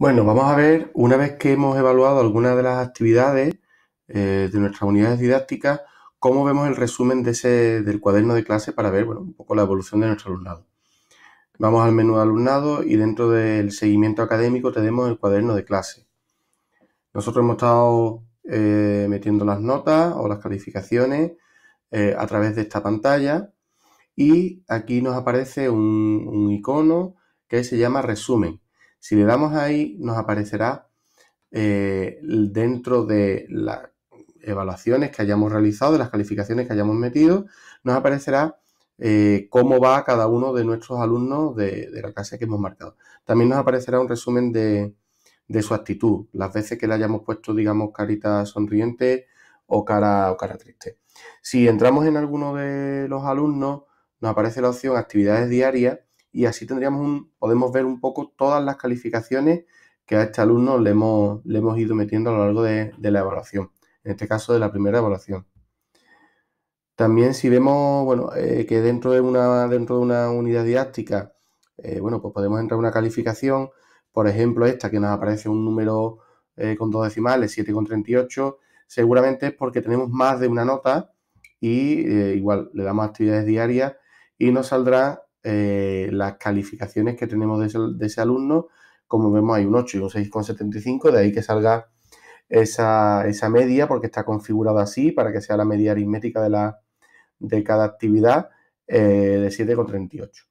Bueno, vamos a ver, una vez que hemos evaluado algunas de las actividades eh, de nuestras unidades didácticas, cómo vemos el resumen de ese, del cuaderno de clase para ver un poco la evolución de nuestro alumnado. Vamos al menú de alumnado y dentro del seguimiento académico tenemos el cuaderno de clase. Nosotros hemos estado eh, metiendo las notas o las calificaciones eh, a través de esta pantalla y aquí nos aparece un icono que se llama resumen si le damos ahí, nos aparecerá eh, dentro de las evaluaciones que hayamos realizado, de las calificaciones que hayamos metido, nos aparecerá eh, cómo va cada uno de nuestros alumnos de, la clase que hemos marcado. También nos aparecerá un resumen de, su actitud, las veces que le hayamos puesto, digamos, carita sonriente o cara, o cara triste. Si entramos en alguno de los alumnos, nos aparece la opción actividades diarias y así tendríamos un, podemos ver un poco todas las calificaciones que a este alumno le hemos, le hemos ido metiendo a lo largo de, la evaluación, en este caso de la primera evaluación. También si vemos bueno, eh, que dentro de, una, dentro de una unidad didáctica, eh, bueno, pues podemos entrar una calificación, por ejemplo esta que nos aparece un número eh, con dos decimales, 7,38, seguramente es porque tenemos más de una nota y igual le damos actividades diarias y nos saldrá eh, las calificaciones que tenemos de ese, alumno. Como vemos, hay un 8 y un 6,75, de ahí que salga esa, media, porque está configurada así para que sea la media aritmética de, la, de cada actividad eh, de 7,38.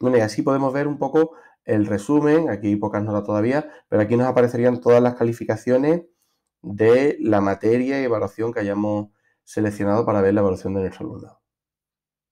Bueno, y así podemos ver un poco el resumen, aquí hay pocas notas todavía, pero aquí nos aparecerían todas las calificaciones de la materia y evaluación que hayamos seleccionado para ver la evaluación de nuestro alumno